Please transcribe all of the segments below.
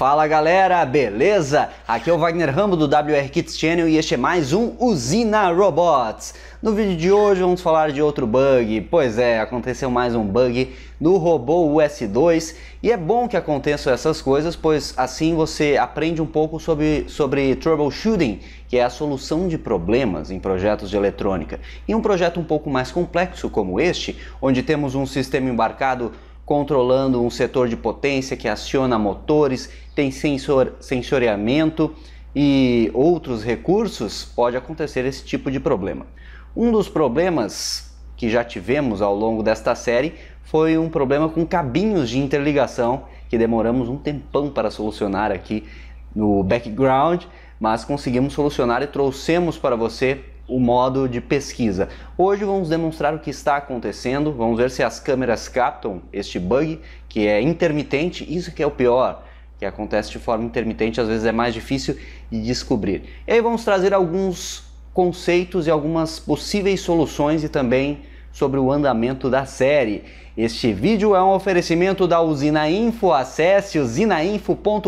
Fala galera, beleza? Aqui é o Wagner Rambo do WR Kits Channel e este é mais um Usina Robots. No vídeo de hoje vamos falar de outro bug. Pois é, aconteceu mais um bug no robô US2 e é bom que aconteçam essas coisas, pois assim você aprende um pouco sobre, sobre troubleshooting, que é a solução de problemas em projetos de eletrônica. Em um projeto um pouco mais complexo como este, onde temos um sistema embarcado controlando um setor de potência que aciona motores, tem sensor, sensoriamento e outros recursos, pode acontecer esse tipo de problema. Um dos problemas que já tivemos ao longo desta série foi um problema com cabinhos de interligação que demoramos um tempão para solucionar aqui no background, mas conseguimos solucionar e trouxemos para você o modo de pesquisa. Hoje vamos demonstrar o que está acontecendo, vamos ver se as câmeras captam este bug, que é intermitente, isso que é o pior, que acontece de forma intermitente, às vezes é mais difícil de descobrir. E aí vamos trazer alguns conceitos e algumas possíveis soluções e também sobre o andamento da série. Este vídeo é um oferecimento da Usina Info. Acesse usinainfo.com.br,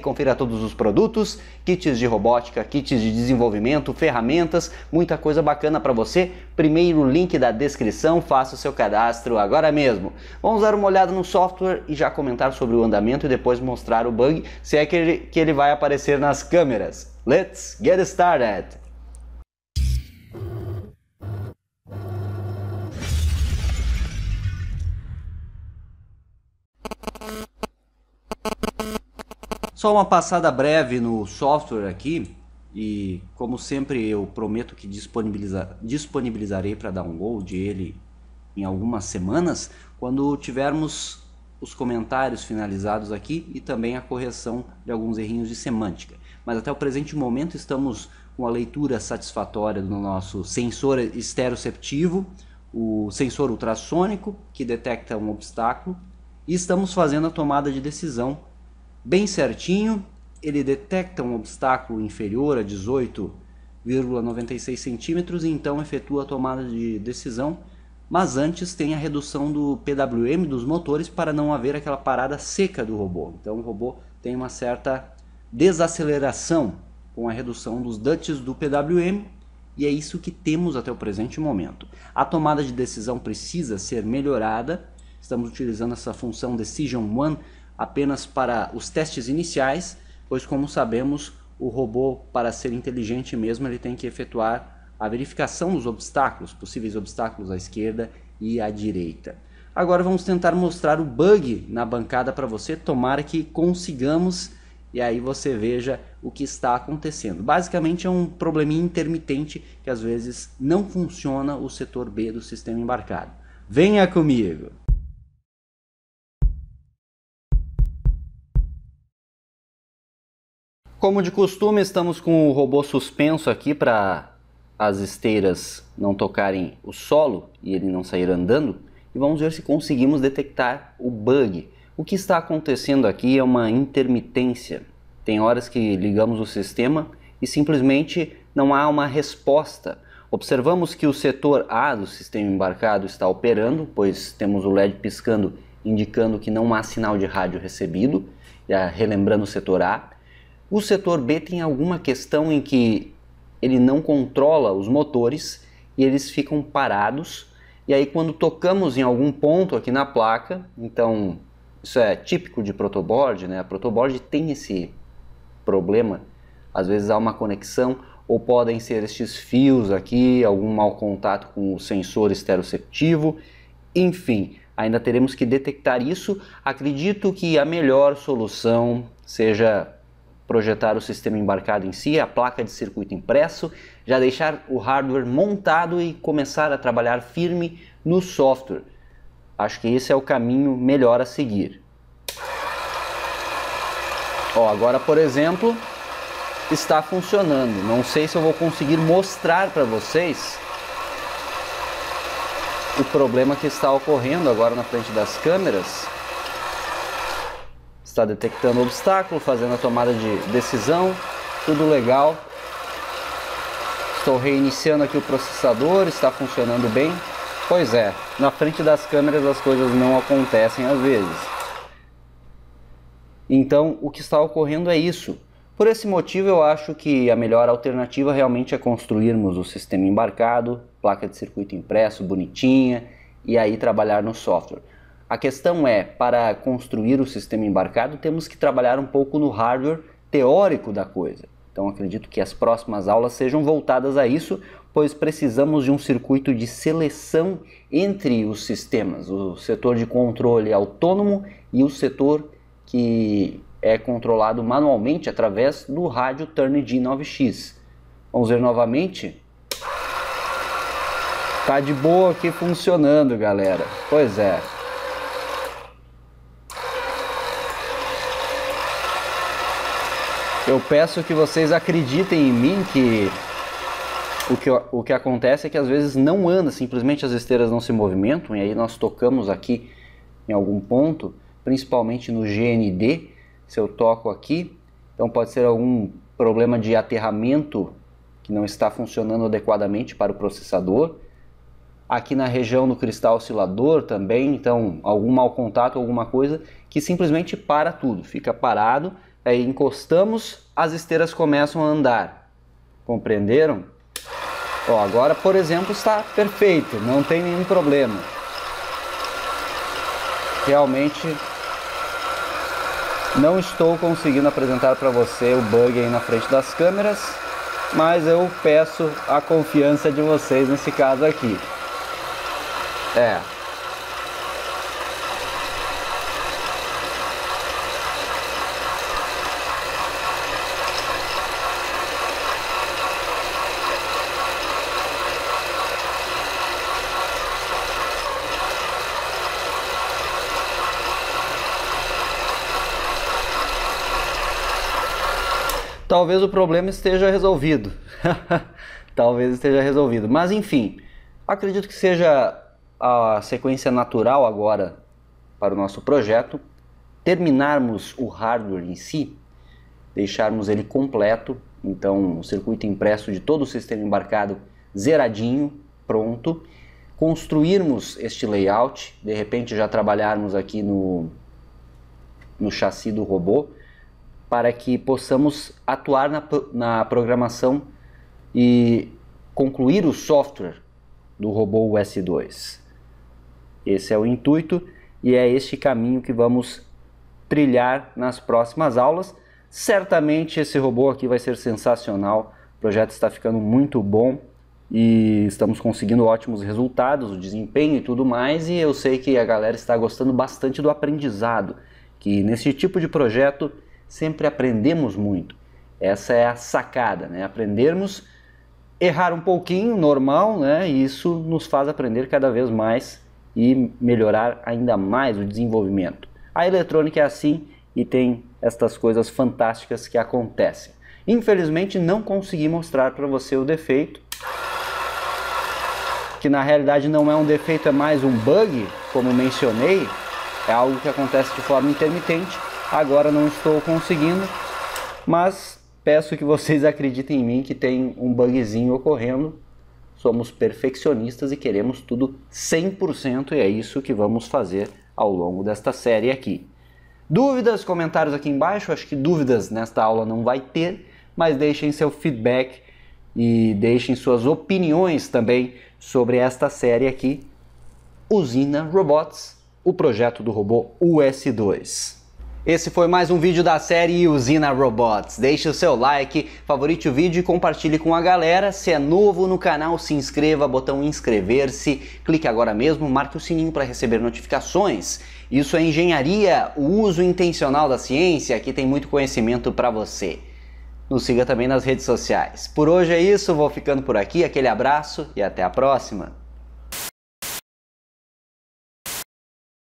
confira todos os produtos, kits de robótica, kits de desenvolvimento, ferramentas, muita coisa bacana para você. Primeiro link da descrição, faça o seu cadastro agora mesmo. Vamos dar uma olhada no software e já comentar sobre o andamento e depois mostrar o bug, se é que ele, que ele vai aparecer nas câmeras. Let's get started! Só uma passada breve no software aqui. E como sempre, eu prometo que disponibilizar disponibilizarei para download ele em algumas semanas, quando tivermos os comentários finalizados aqui e também a correção de alguns errinhos de semântica. Mas até o presente momento estamos com a leitura satisfatória do nosso sensor estereoceptivo, o sensor ultrassônico que detecta um obstáculo, e estamos fazendo a tomada de decisão bem certinho, ele detecta um obstáculo inferior a 18,96 centímetros e então efetua a tomada de decisão, mas antes tem a redução do PWM dos motores para não haver aquela parada seca do robô. Então o robô tem uma certa desaceleração com a redução dos dutches do PWM e é isso que temos até o presente momento. A tomada de decisão precisa ser melhorada. Estamos utilizando essa função Decision One apenas para os testes iniciais, pois, como sabemos, o robô, para ser inteligente mesmo, ele tem que efetuar a verificação dos obstáculos, possíveis obstáculos à esquerda e à direita. Agora vamos tentar mostrar o bug na bancada para você, tomara que consigamos e aí você veja o que está acontecendo. Basicamente é um probleminha intermitente que às vezes não funciona o setor B do sistema embarcado. Venha comigo! Como de costume, estamos com o robô suspenso aqui para as esteiras não tocarem o solo e ele não sair andando. E vamos ver se conseguimos detectar o bug. O que está acontecendo aqui é uma intermitência. Tem horas que ligamos o sistema e simplesmente não há uma resposta. Observamos que o setor A do sistema embarcado está operando, pois temos o LED piscando indicando que não há sinal de rádio recebido, relembrando o setor A. O setor B tem alguma questão em que ele não controla os motores e eles ficam parados. E aí, quando tocamos em algum ponto aqui na placa, então isso é típico de protoboard, né? A protoboard tem esse problema. Às vezes há uma conexão, ou podem ser estes fios aqui, algum mau contato com o sensor esteroceptivo. Enfim, ainda teremos que detectar isso. Acredito que a melhor solução seja projetar o sistema embarcado em si, a placa de circuito impresso, já deixar o hardware montado e começar a trabalhar firme no software. Acho que esse é o caminho melhor a seguir. Ó, agora, por exemplo, está funcionando. Não sei se eu vou conseguir mostrar para vocês o problema que está ocorrendo agora na frente das câmeras, está detectando obstáculo, fazendo a tomada de decisão, tudo legal. Estou reiniciando aqui o processador, está funcionando bem. Pois é, na frente das câmeras as coisas não acontecem às vezes. Então, o que está ocorrendo é isso. Por esse motivo, eu acho que a melhor alternativa realmente é construirmos o sistema embarcado, placa de circuito impresso bonitinha e aí trabalhar no software. A questão é, para construir o sistema embarcado, temos que trabalhar um pouco no hardware teórico da coisa. Então acredito que as próximas aulas sejam voltadas a isso, pois precisamos de um circuito de seleção entre os sistemas, o setor de controle autônomo e o setor que é controlado manualmente através do rádio Turnitin 9X. Vamos ver novamente. Tá de boa aqui funcionando, galera. Pois é. eu peço que vocês acreditem em mim que o que, o que acontece é que às vezes não anda, simplesmente as esteiras não se movimentam, e aí nós tocamos aqui em algum ponto, principalmente no GND, se eu toco aqui, então pode ser algum problema de aterramento que não está funcionando adequadamente para o processador. Aqui na região do cristal oscilador também, então algum mau contato, alguma coisa que simplesmente para tudo, fica parado Aí encostamos, as esteiras começam a andar. Compreenderam? Ó, agora, por exemplo, está perfeito, não tem nenhum problema. Realmente não estou conseguindo apresentar para você o bug aí na frente das câmeras, mas eu peço a confiança de vocês nesse caso aqui. É, talvez o problema esteja resolvido. talvez esteja resolvido. Mas enfim, acredito que seja a sequência natural agora para o nosso projeto terminarmos o hardware em si, deixarmos ele completo, então o circuito impresso de todo o sistema embarcado zeradinho, pronto, construirmos este layout, de repente já trabalharmos aqui no no chassi do robô, para que possamos atuar na, na programação e concluir o software do robô US2. Esse é o intuito e é este caminho que vamos trilhar nas próximas aulas. Certamente esse robô aqui vai ser sensacional. O projeto está ficando muito bom e estamos conseguindo ótimos resultados, o desempenho e tudo mais, e eu sei que a galera está gostando bastante do aprendizado, que nesse tipo de projeto sempre aprendemos muito. Essa é a sacada, né? Aprendermos, errar um pouquinho, normal, né? E isso nos faz aprender cada vez mais e melhorar ainda mais o desenvolvimento. A eletrônica é assim e tem estas coisas fantásticas que acontecem. Infelizmente não consegui mostrar para você o defeito, que na realidade não é um defeito, é mais um bug, como mencionei, é algo que acontece de forma intermitente, Agora não estou conseguindo, mas peço que vocês acreditem em mim que tem um bugzinho ocorrendo. Somos perfeccionistas e queremos tudo 100% e é isso que vamos fazer ao longo desta série aqui. Dúvidas, comentários aqui embaixo. Acho que dúvidas nesta aula não vai ter, mas deixem seu feedback e deixem suas opiniões também sobre esta série aqui, Usina Robots, o projeto do robô US2. Esse foi mais um vídeo da série Usina Robots. Deixe o seu like, favorite o vídeo e compartilhe com a galera. Se é novo no canal, se inscreva, botão inscrever-se, clique agora mesmo, marque o sininho para receber notificações. Isso é engenharia, o uso intencional da ciência, aqui tem muito conhecimento para você. Nos siga também nas redes sociais. Por hoje é isso, vou ficando por aqui, aquele abraço e até a próxima.